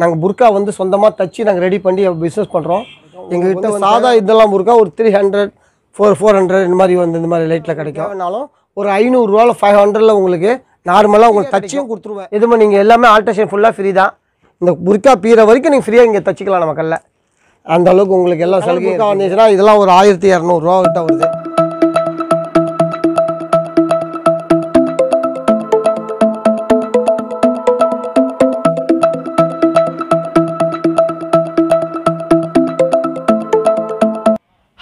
நாங்கள் புர்கா வந்து சொந்தமாக தச்சு நாங்கள் ரெடி பண்ணி பிஸ்னஸ் பண்ணுறோம் எங்ககிட்ட சாதா இதெல்லாம் புர்கா ஒரு three hundred four four hundred இந்த மாதிரி வந்து இந்த மாதிரி லைட்டில் கிடைக்கும் கிடைக்கும்னாலும் ஒரு ஐநூறுரூவாவில் ஃபைவ் ஹண்ட்ரடில் உங்களுக்கு நார்மலாக உங்களுக்கு தச்சியும் கொடுத்துருவேன் எதுவும் நீங்கள் எல்லாமே ஆல்ட்ரேஷன் ஃபுல்லாக ஃப்ரீ தான் இந்த புர்கா பீற வரைக்கும் நீங்கள் ஃப்ரீயாக இங்கே தச்சிக்கலாம் நம்ம கல்ல அந்த அளவுக்கு உங்களுக்கு எல்லா சலுகை வந்துச்சுன்னா இதெல்லாம் ஒரு ஆயிரத்தி இரநூறுவா கிட்ட வருது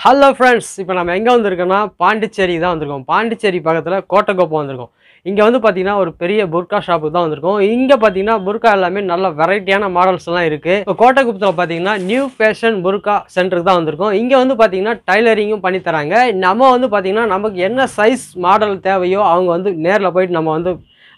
ஹலோ ஃப்ரெண்ட்ஸ் இப்போ நம்ம எங்கே வந்திருக்கோன்னா பாண்டிச்சேரி தான் வந்திருக்கோம் பாண்டிச்சேரி பக்கத்தில் கோட்டைக்கோப்பம் வந்திருக்கோம் இங்கே வந்து பார்த்திங்கன்னா ஒரு பெரிய புர்கா ஷாப்புக்கு தான் வந்திருக்கோம் இங்கே பார்த்தீங்கன்னா புர்கா எல்லாமே நல்ல வெரைட்டியான மாடல்ஸ்லாம் இருக்குது இப்போ கோட்டைக்குப்பத்தில் பார்த்தீங்கன்னா நியூ ஃபேஷன் புர்கா சென்டருக்கு தான் வந்திருக்கோம் இங்கே வந்து பார்த்தீங்கன்னா டைலரிங்கும் பண்ணி தராங்க நம்ம வந்து பார்த்திங்கன்னா நமக்கு என்ன சைஸ் மாடல் தேவையோ அவங்க வந்து நேரில் போயிட்டு நம்ம வந்து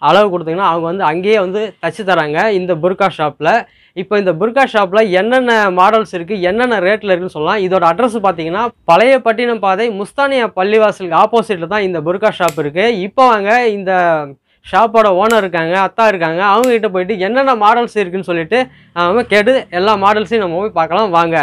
அளவு கொடுத்தீங்கன்னா அவங்க வந்து அங்கேயே வந்து தச்சு தராங்க இந்த புர்கா ஷாப்பில் இப்போ இந்த புர்கா ஷாப்பில் என்னென்ன மாடல்ஸ் இருக்குது என்னென்ன ரேட்டில் இருக்குன்னு சொல்லலாம் இதோட அட்ரஸ் பார்த்தீங்கன்னா பழைய பட்டினம் பாதை முஸ்தானியா பள்ளிவாசலுக்கு ஆப்போசிட்டில் தான் இந்த புர்கா ஷாப் இருக்குது இப்போ வாங்க இந்த ஷாப்போட ஓனர் இருக்காங்க அத்தா இருக்காங்க அவங்ககிட்ட போயிட்டு என்னென்ன மாடல்ஸ் இருக்குதுன்னு சொல்லிட்டு நம்ம கேட்டு எல்லா மாடல்ஸையும் நம்ம போய் பார்க்கலாம் வாங்க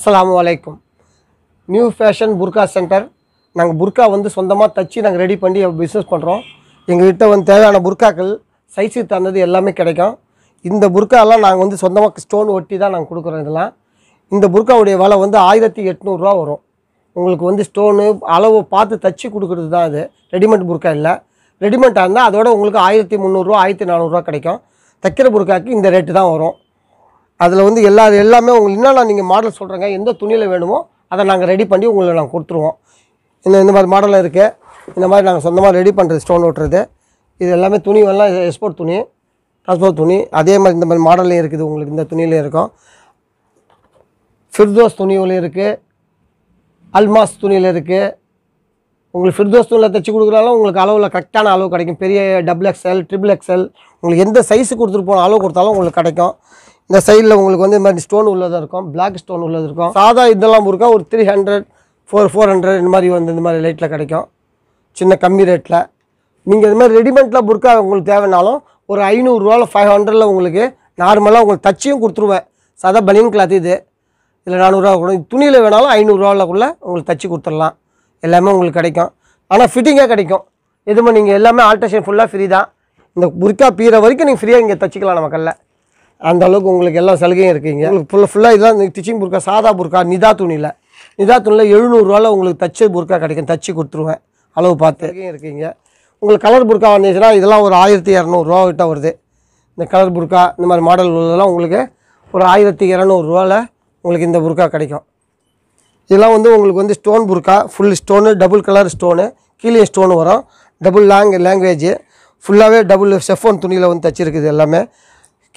அஸ்லாம் வலைக்கும் நியூ ஃபேஷன் புர்கா சென்டர் நாங்கள் புர்கா வந்து சொந்தமாக தச்சு நாங்கள் ரெடி பண்ணி பிஸ்னஸ் பண்ணுறோம் எங்கள்கிட்ட வந்து தேவையான புர்காக்கள் சைஸுக்கு தந்தது எல்லாமே கிடைக்கும் இந்த புர்காலாம் நாங்கள் வந்து சொந்தமாக ஸ்டோன் ஒட்டி தான் நாங்கள் கொடுக்குறோம் இதெல்லாம் இந்த புர்காவுடைய விலை வந்து ஆயிரத்தி எட்நூறுரூவா வரும் உங்களுக்கு வந்து ஸ்டோனு அளவு பார்த்து தச்சு கொடுக்குறது தான் அது ரெடிமேட் புர்கா இல்லை ரெடிமேட்டாக இருந்தால் அதோட உங்களுக்கு ஆயிரத்தி முந்நூறுரூவா ஆயிரத்தி நானூறுரூவா கிடைக்கும் தைக்கிற புர்காக்கு இந்த ரேட்டு தான் வரும் அதில் வந்து எல்லா எல்லாமே உங்களுக்கு என்னென்ன நீங்கள் மாடல் சொல்கிறேங்க எந்த துணியில் வேணுமோ அதை நாங்கள் ரெடி பண்ணி உங்களுக்கு நாங்கள் கொடுத்துருவோம் இந்த இந்த மாதிரி மாடலில் இருக்குது இந்த மாதிரி நாங்கள் சொந்தமாக ரெடி பண்ணுறது ஸ்டோன் ஓட்டுறது இது எல்லாமே துணி எல்லாம் எக்ஸ்போர்ட் துணி ட்ரான்ஸ்போர்ட் துணி அதே மாதிரி இந்த மாதிரி மாடல்லையும் இருக்குது உங்களுக்கு இந்த துணியிலையும் இருக்கும் ஃபிர்தோஸ் துணியிலையும் இருக்குது அல்மாஸ் துணியில் இருக்குது உங்களுக்கு ஃபிர்தோஸ் துணியில் தைச்சி கொடுக்குறாலும் உங்களுக்கு அளவில் கரெக்டான அளவு கிடைக்கும் பெரிய டபுள் எக்ஸ்எல் ட்ரிபிள் எக்ஸ்எல் உங்களுக்கு எந்த சைஸு கொடுத்துட்டு போன அளவு கொடுத்தாலும் உங்களுக்கு கிடைக்கும் இந்த சைடில் உங்களுக்கு வந்து இந்த மாதிரி ஸ்டோன் உள்ளதாக இருக்கும் பிளாக் ஸ்டோன் உள்ளது இருக்கும் சாதா இதெல்லாம் இருக்கா ஒரு three hundred four four hundred இந்த மாதிரி வந்து இந்த மாதிரி லைட்டில் கிடைக்கும் சின்ன கம்மி ரேட்டில் நீங்கள் இது மாதிரி ரெடிமேட்டில் புர்க்கா உங்களுக்கு தேவைனாலும் ஒரு ஐநூறுரூவாவில் ஃபைவ் ஹண்ட்ரடில் உங்களுக்கு நார்மலாக உங்களுக்கு தச்சியும் கொடுத்துருவேன் சாதா பனியன் கிளாத் இது இதில் நானூறுரூவா கூட துணியில் வேணாலும் ஐநூறுரூவாவில் உங்களுக்கு தச்சு கொடுத்துடலாம் எல்லாமே உங்களுக்கு கிடைக்கும் ஆனால் ஃபிட்டிங்காக கிடைக்கும் எதுவுமே நீங்கள் எல்லாமே ஆல்ட்ரேஷன் ஃபுல்லாக ஃப்ரீ தான் இந்த புர்க்கா பீற வரைக்கும் நீங்கள் ஃப்ரீயாக இங்கே தச்சிக்கலாம் நம்ம கல்லை அந்த அளவுக்கு உங்களுக்கு எல்லா சலுகையும் இருக்குங்க உங்களுக்கு ஃபுல்லாக ஃபுல்லாக இதுதான் டிச்சிங் புர்க்கா சாதா புர்க்கா நிதா துணியில் நிதா துணியில் எழுநூறுவாவில் உங்களுக்கு தச்சு புர்க்கா கிடைக்கும் தச்சு கொடுத்துருவேன் அளவு பார்த்து இருக்குங்க உங்களுக்கு கலர் புர்க்கா வந்துச்சுன்னா இதெல்லாம் ஒரு ஆயிரத்தி இரநூறுவா கிட்ட வருது இந்த கலர் புர்க்கா இந்த மாதிரி மாடல் உள்ளதெல்லாம் உங்களுக்கு ஒரு ஆயிரத்தி இரநூறுவாவில் உங்களுக்கு இந்த புர்க்கா கிடைக்கும் இதெல்லாம் வந்து உங்களுக்கு வந்து ஸ்டோன் புர்க்கா full stone double colour stone கீழே ஸ்டோன் வரும் டபுள் லாங் லாங்குவேஜ் ஃபுல்லாகவே டபுள் செஃபோன் துணியில் வந்து தச்சுருக்குது எல்லாமே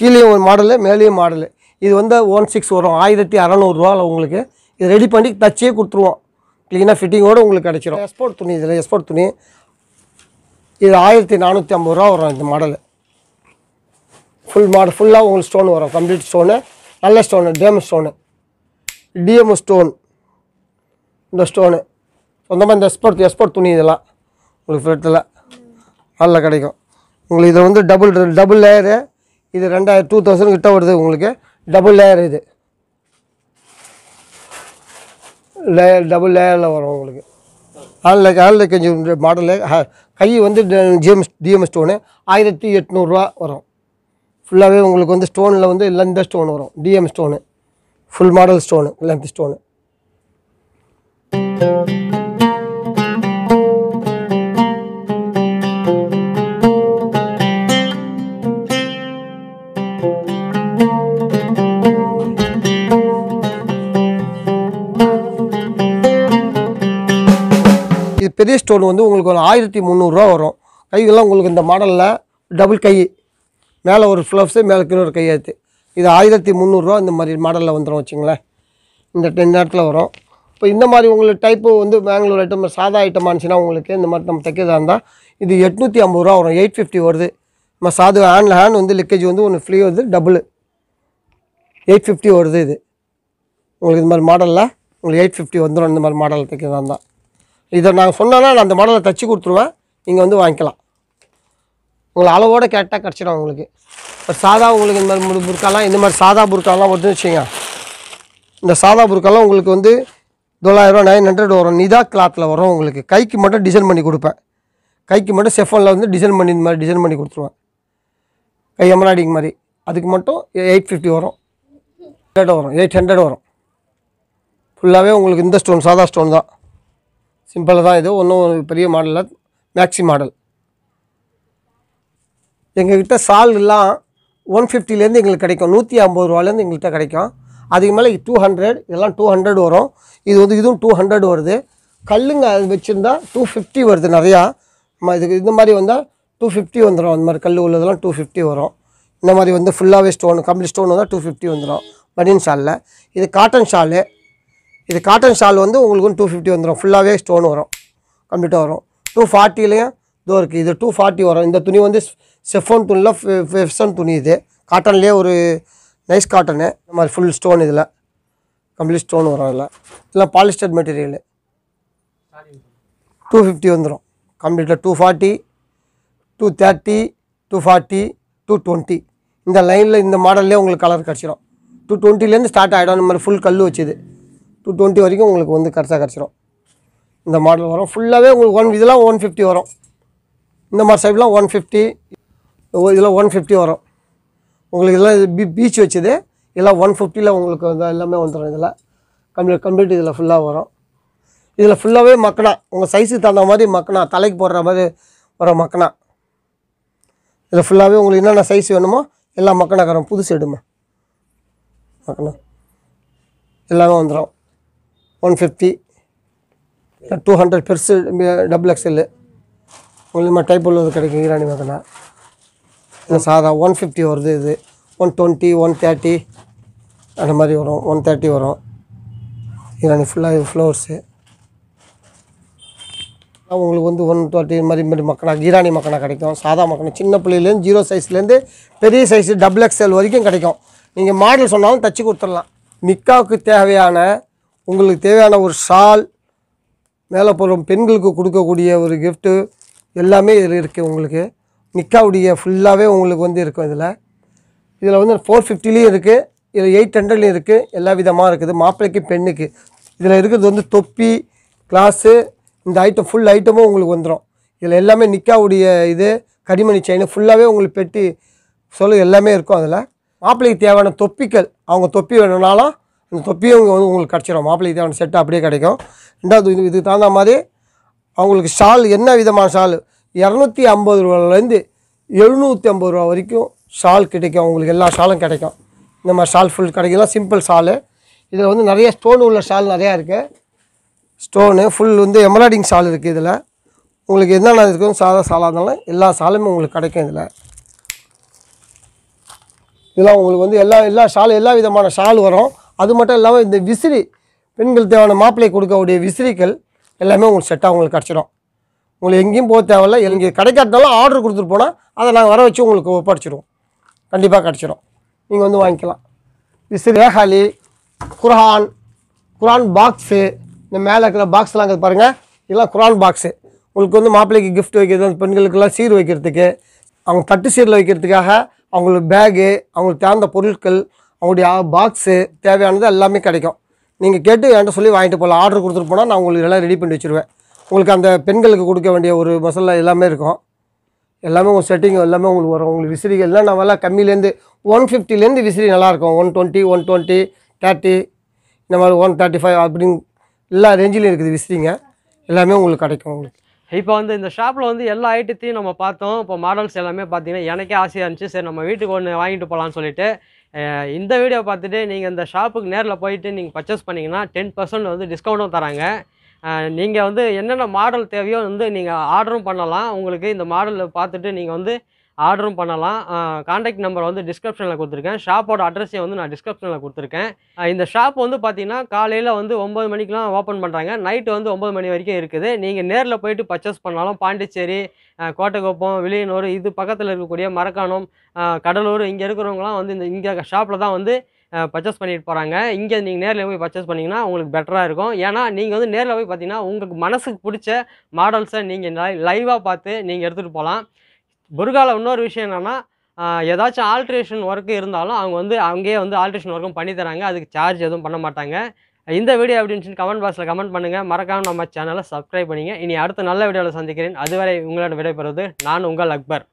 கீழேயும் ஒரு மாடலு மேலேயும் மாடலு இது வந்து ஒன் சிக்ஸ் வரும் ஆயிரத்தி அறநூறுவாவில் உங்களுக்கு இது ரெடி பண்ணி தச்சே கொடுத்துருவோம் க்ளீனாக ஃபிட்டிங்கோடு உங்களுக்கு கிடச்சிரும் எஸ்போர்ட் துணி இதில் எஸ்போர்ட் துணி இது ஆயிரத்தி நானூற்றி ஐம்பது ரூபா வரும் இந்த மாடலு ஃபுல் மாடல் ஃபுல்லாக உங்களுக்கு ஸ்டோன் வரும் கம்ப்ளீட் ஸ்டோனு நல்ல ஸ்டோனு டேம் ஸ்டோனு டிஎம் ஸ்டோன் இந்த ஸ்டோனு சொந்தமாக இந்த எஸ்போர்ட் எஸ்போர்ட் துணி இதெல்லாம் உங்களுக்கு ஃபிரெட்டில் நல்லா கிடைக்கும் உங்களுக்கு இதை வந்து டபுள் டபுள் லேயரு இது ரெண்டாயிரம் டூ தௌசண்ட் கிட்ட வருது உங்களுக்கு டபுள் லேயர் இது லேயர் டபுள் லேயரில் வரும் உங்களுக்கு ஆன்லைன் ஆன்லைன் கொஞ்சம் மாடலில் கை வந்து ஜிஎம் டிஎம் ஸ்டோனு ஆயிரத்தி எட்நூறுரூவா வரும் ஃபுல்லாகவே உங்களுக்கு வந்து ஸ்டோனில் வந்து லெந்த ஸ்டோன் வரும் டிஎம் stone full model stone length stone பெரிய ஸ்டோன் வந்து உங்களுக்கு ஒரு ஆயிரத்தி முந்நூறுரூவா வரும் கைகள்லாம் உங்களுக்கு இந்த மாடலில் டபுள் கை மேலே ஒரு ஃப்ளவ்ஸு மேலே கீழே ஒரு கையெழுத்து இது ஆயிரத்தி முந்நூறுரூவா இந்த மாதிரி மாடலில் வந்துடும் வச்சுங்களேன் இந்த டென் நேரத்தில் வரும் இப்போ இந்த மாதிரி உங்களுக்கு டைப்பு வந்து பெங்களூர் ஐட்டம் சாதா ஐட்டம் ஆனிச்சுன்னா உங்களுக்கு இந்த மாதிரி நம்ம தைக்கிறதா இருந்தால் இது எட்நூற்றி ஐம்பது ரூபா வரும் எயிட் ஃபிஃப்டி வருது நம்ம சாது ஹேண்ட் ஹேண்ட் வந்து லிக்கேஜ் வந்து ஒன்று ஃப்ரீ வருது டபுள் எயிட் ஃபிஃப்டி வருது இது உங்களுக்கு இந்த மாதிரி மாடலில் உங்களுக்கு எயிட் ஃபிஃப்டி வந்துடும் இந்த மாதிரி மாடல் தைக்கிறதா இருந்தால் இதை நாங்கள் சொன்னோன்னா நான் அந்த மாடலை தச்சு கொடுத்துருவேன் நீங்கள் வந்து வாங்கிக்கலாம் உங்களை அளவோடு கேட்டால் கிடச்சிடும் உங்களுக்கு இப்போ சாதா உங்களுக்கு இந்த மாதிரி புருக்காலாம் இந்த மாதிரி சாதா புருக்காலாம் வருதுன்னு வச்சுங்க இந்த சாதா புருக்காலாம் உங்களுக்கு வந்து தொள்ளாயிரரூவா நைன் ஹண்ட்ரட் வரும் நிதா கிளாத்தில் வரும் உங்களுக்கு கைக்கு மட்டும் டிசைன் பண்ணி கொடுப்பேன் கைக்கு மட்டும் செஃபனில் வந்து டிசைன் பண்ணி இந்த மாதிரி டிசைன் பண்ணி கொடுத்துருவேன் கை எம்ராய்டிங் மாதிரி அதுக்கு மட்டும் எயிட் ஃபிஃப்டி வரும் ஹண்ட்ரட் வரும் எயிட் ஹண்ட்ரட் வரும் ஃபுல்லாகவே உங்களுக்கு இந்த ஸ்டோன் சாதா ஸ்டோன் தான் சிம்பிளாக தான் இது ஒன்றும் பெரிய மாடலில் மேக்ஸி மாடல் எங்கள்கிட்ட சால் எல்லாம் ஒன் ஃபிஃப்டிலேருந்து எங்களுக்கு கிடைக்கும் நூற்றி ஐம்பது ரூபாலேருந்து எங்கள்கிட்ட கிடைக்கும் அதுக்கு மேலே டூ ஹண்ட்ரட் இதெல்லாம் டூ ஹண்ட்ரட் வரும் இது வந்து இதுவும் டூ ஹண்ட்ரட் வருது கல்லுங்க அது வச்சுருந்தா டூ ஃபிஃப்டி வருது நிறையா இதுக்கு இந்த மாதிரி வந்தால் டூ ஃபிஃப்டி வந்துடும் அந்த மாதிரி கல் உள்ளதெல்லாம் டூ ஃபிஃப்டி வரும் இந்த மாதிரி வந்து ஃபுல்லாகவே ஸ்டோன் கம்ப்ளீட் ஸ்டோன் வந்தால் டூ ஃபிஃப்டி வந்துடும் பனியன் ஷாலில் இது காட்டன் ஷாலு இது காட்டன் ஷால் வந்து உங்களுக்கு டூ ஃபிஃப்டி வந்துடும் ஃபுல்லாகவே ஸ்டோன் வரும் கம்ப்ளீட்டாக வரும் டூ ஃபார்ட்டிலையும் இதோ இருக்குது இது டூ ஃபார்ட்டி வரும் இந்த துணி வந்து செஃபோன் துணியில் ஃபெஃப்சன் துணி இது காட்டன்லேயே ஒரு நைஸ் காட்டனு இந்த மாதிரி ஃபுல் ஸ்டோன் இதில் கம்ப்ளீட் ஸ்டோன் வரும் அதில் இல்லை பாலிஸ்டர் மெட்டீரியலு டூ ஃபிஃப்டி வந்துடும் கம்ப்ளீட்டில் two forty two thirty two forty two twenty இந்த லைனில் இந்த மாடல்லே உங்களுக்கு கலர் கிடச்சிடும் டூ டுவெண்ட்டிலேருந்து ஸ்டார்ட் ஆகிடும் இந்த மாதிரி ஃபுல் கல் வச்சுது டூ டுவெண்ட்டி வரைக்கும் உங்களுக்கு வந்து கரெக்டாக கிடச்சிரும் இந்த மாடல் வரும் ஃபுல்லாகவே உங்களுக்கு ஒன் இதெல்லாம் ஒன் ஃபிஃப்டி வரும் இந்த மாதிரி சைப்லாம் ஒன் ஃபிஃப்டி இதெல்லாம் ஒன் ஃபிஃப்டி வரும் உங்களுக்கு இதெல்லாம் இது பீ பீச் வச்சுது இதெல்லாம் ஒன் ஃபிஃப்டியில் உங்களுக்கு எல்லாமே வந்துடும் இதில் கம்ப்ளீட் கம்ப்ளீட் இதில் ஃபுல்லாக வரும் இதில் ஃபுல்லாகவே மக்கனா உங்கள் சைஸுக்கு தகுந்த மாதிரி மக்கனா தலைக்கு போடுற மாதிரி வர மக்கனா இதில் ஃபுல்லாகவே உங்களுக்கு என்னென்ன சைஸ் வேணுமோ எல்லாம் மக்கனாக்கிறோம் புதுசு எடுமா மக்கனா எல்லாமே வந்துடும் ஒன் ஃபிஃப்டி டூ ஹண்ட்ரட் பெருசு டபுள் எக்ஸ்எல்லு உங்களுக்கு டைப் உள்ளது கிடைக்கும் ஈரானி பார்த்தனா இல்லை சாதா ஒன் ஃபிஃப்டி வருது இது ஒன் டுவெண்ட்டி ஒன் தேர்ட்டி அந்த மாதிரி வரும் ஒன் தேர்ட்டி வரும் ஈரானி ஃபுல்லாக இது ஃப்ளவர்ஸு உங்களுக்கு வந்து ஒன் தேர்ட்டி இந்த மாதிரி மாதிரி மக்கனா ஈரானி மக்கனா கிடைக்கும் சாதா மக்கனா சின்ன பிள்ளையிலேருந்து ஜீரோ சைஸ்லேருந்து பெரிய சைஸ் டபுள் எக்ஸ்எல் வரைக்கும் கிடைக்கும் நீங்கள் மாடல் சொன்னாலும் தச்சு கொடுத்துடலாம் மிக்காவுக்கு தேவையான உங்களுக்கு தேவையான ஒரு ஷால் மேலே போகிறோம் பெண்களுக்கு கொடுக்கக்கூடிய ஒரு கிஃப்ட்டு எல்லாமே இதில் இருக்குது உங்களுக்கு நிக்காவுடைய ஃபுல்லாகவே உங்களுக்கு வந்து இருக்கும் இதில் இதில் வந்து ஃபோர் ஃபிஃப்டிலையும் இருக்குது இதில் எயிட் ஹண்ட்ரட்லையும் இருக்குது எல்லா விதமாக இருக்குது மாப்பிள்ளைக்கு பெண்ணுக்கு இதில் இருக்கிறது வந்து தொப்பி கிளாஸு இந்த ஐட்டம் ஃபுல் ஐட்டமும் உங்களுக்கு வந்துடும் இதில் எல்லாமே நிக்காவுடைய இது கடிமணி செயின் ஃபுல்லாகவே உங்களுக்கு பெட்டி சொல்லு எல்லாமே இருக்கும் அதில் மாப்பிள்ளைக்கு தேவையான தொப்பிக்கள் அவங்க தொப்பி வேணுனாலும் இந்த தொப்பியும் இங்கே வந்து உங்களுக்கு கிடச்சிடும் மாப்பிள்ளை இதான செட்டு அப்படியே கிடைக்கும் ரெண்டாவது இது இதுக்கு தகுந்த மாதிரி அவங்களுக்கு ஷால் என்ன விதமான ஷால் இரநூத்தி ஐம்பது ரூபாலேருந்து எழுநூற்றி ஐம்பது ரூபா வரைக்கும் ஷால் கிடைக்கும் அவங்களுக்கு எல்லா ஷாலும் கிடைக்கும் இந்த மாதிரி ஷால் ஃபுல் கிடைக்கலாம் சிம்பிள் ஷாலு இதில் வந்து நிறைய ஸ்டோன் உள்ள ஷால் நிறையா இருக்குது ஸ்டோனு ஃபுல் வந்து எம்ராய்டிங் ஷால் இருக்குது இதில் உங்களுக்கு என்னென்ன இருக்கும் சாதா சாலாக இருந்தாலும் எல்லா சாலுமே உங்களுக்கு கிடைக்கும் இதில் இதெல்லாம் உங்களுக்கு வந்து எல்லா எல்லா ஷால் எல்லா விதமான ஷால் வரும் அது மட்டும் இல்லாமல் இந்த விசிறி பெண்கள் தேவையான மாப்பிள்ளை கொடுக்கக்கூடிய விசிறிகள் எல்லாமே உங்களுக்கு செட்டாக உங்களுக்கு கிடச்சிடும் உங்களுக்கு எங்கேயும் போக தேவையில்ல எங்கே கிடைக்காதனாலும் ஆர்டர் கொடுத்துட்டு போனால் அதை நாங்கள் வர வச்சு உங்களுக்கு ஒப்படைச்சிடுவோம் கண்டிப்பாக கிடச்சிடும் நீங்கள் வந்து வாங்கிக்கலாம் விசிறி ரேஹாலி குரான் குரான் பாக்ஸு இந்த மேலே இருக்கிற பாக்ஸ்லாம் இருக்குது பாருங்கள் இதெல்லாம் குரான் பாக்ஸு உங்களுக்கு வந்து மாப்பிள்ளைக்கு கிஃப்ட் வைக்கிறது அந்த பெண்களுக்கெல்லாம் சீர் வைக்கிறதுக்கு அவங்க தட்டு சீரில் வைக்கிறதுக்காக அவங்களுக்கு பேகு அவங்களுக்கு தேர்ந்த பொருட்கள் அவங்களுடைய பாக்ஸு தேவையானது எல்லாமே கிடைக்கும் நீங்கள் கேட்டு என்கிட்ட சொல்லி வாங்கிட்டு போகலாம் ஆர்டர் கொடுத்துட்டு போனால் நான் உங்களுக்கு எல்லாம் ரெடி பண்ணி வச்சுருவேன் உங்களுக்கு அந்த பெண்களுக்கு கொடுக்க வேண்டிய ஒரு மசாலா எல்லாமே இருக்கும் எல்லாமே உங்கள் செட்டிங் எல்லாமே உங்களுக்கு வரும் உங்களுக்கு விசிறி எல்லாம் நம்மளாம் கம்மியிலேருந்து ஒன் ஃபிஃப்டிலேருந்து விசிறி நல்லாயிருக்கும் one twenty one twenty thirty இந்த மாதிரி ஒன் தேர்ட்டி ஃபைவ் அப்படின்னு எல்லா ரேஞ்சிலையும் இருக்குது விசிறிங்க எல்லாமே உங்களுக்கு கிடைக்கும் உங்களுக்கு இப்போ வந்து இந்த ஷாப்பில் வந்து எல்லா ஐட்டத்தையும் நம்ம பார்த்தோம் இப்போ மாடல்ஸ் எல்லாமே பார்த்தீங்கன்னா எனக்கே ஆசையாக இருந்துச்சு சரி நம்ம வீட்டுக்கு ஒன்று வாங்கிட்டு போகலான்னு சொல்லிட்டு இந்த வீடியோ பார்த்துட்டு நீங்கள் இந்த ஷாப்புக்கு நேரில் போயிட்டு நீங்கள் பர்ச்சேஸ் பண்ணிங்கன்னா டென் பர்சன்ட் வந்து டிஸ்கவுண்ட்டும் தராங்க நீங்கள் வந்து என்னென்ன மாடல் தேவையோ வந்து நீங்கள் ஆர்டரும் பண்ணலாம் உங்களுக்கு இந்த மாடலில் பார்த்துட்டு நீங்கள் வந்து ஆர்டரும் பண்ணலாம் காண்டாக்ட் நம்பர் வந்து டிஸ்கிரிப்ஷனில் கொடுத்துருக்கேன் ஷாப்போட அட்ரஸே வந்து நான் டிஸ்கிரிப்ஷனில் கொடுத்துருக்கேன் இந்த ஷாப் வந்து பார்த்தீங்கன்னா காலையில் வந்து ஒம்பது மணிக்கெலாம் ஓப்பன் பண்ணுறாங்க நைட்டு வந்து ஒம்பது மணி வரைக்கும் இருக்குது நீங்கள் நேரில் போயிட்டு பர்ச்சேஸ் பண்ணாலும் பாண்டிச்சேரி கோட்டைக்கோப்பம் விளியனூர் இது பக்கத்தில் இருக்கக்கூடிய மரக்காணம் கடலூர் இங்கே இருக்கிறவங்களாம் வந்து இந்த இங்கே ஷாப்பில் தான் வந்து பர்ச்சேஸ் பண்ணிட்டு போகிறாங்க இங்கே நீங்கள் நேரில் போய் பர்ச்சேஸ் பண்ணிங்கன்னா உங்களுக்கு பெட்டராக இருக்கும் ஏன்னா நீங்கள் வந்து நேரில் போய் பார்த்தீங்கன்னா உங்களுக்கு மனசுக்கு பிடிச்ச மாடல்ஸை நீங்கள் லைவாக பார்த்து நீங்கள் எடுத்துகிட்டு போகலாம் புர்காவில் இன்னொரு விஷயம் என்னென்னா ஏதாச்சும் ஆல்ட்ரேஷன் ஒர்க்கு இருந்தாலும் அவங்க வந்து அங்கேயே வந்து ஆல்ட்ரேஷன் ஒர்க்கும் பண்ணி தராங்க அதுக்கு சார்ஜ் எதுவும் பண்ண மாட்டாங்க இந்த வீடியோ அப்படின்னு கமெண்ட் பாக்ஸில் கமெண்ட் பண்ணுங்கள் மறக்காம நம்ம சேனலை சப்ஸ்கிரைப் பண்ணிங்க இனி அடுத்த நல்ல வீடியோவில் சந்திக்கிறேன் அதுவரை உங்களோட விடைபெறுவது நான் உங்கள் அக்பர்